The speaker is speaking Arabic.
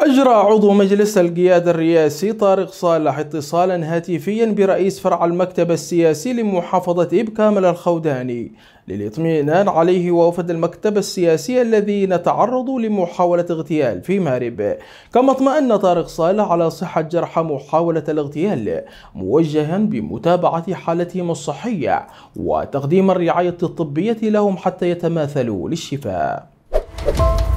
أجرى عضو مجلس القيادة الرئاسي طارق صالح اتصالا هاتفيا برئيس فرع المكتب السياسي لمحافظة إبكامل الخوداني للإطمئنان عليه ووفد المكتب السياسي الذين تعرضوا لمحاولة اغتيال في مارب كما اطمأن طارق صالح على صحة جرحى محاولة الاغتيال موجها بمتابعة حالتهم الصحية وتقديم الرعاية الطبية لهم حتى يتماثلوا للشفاء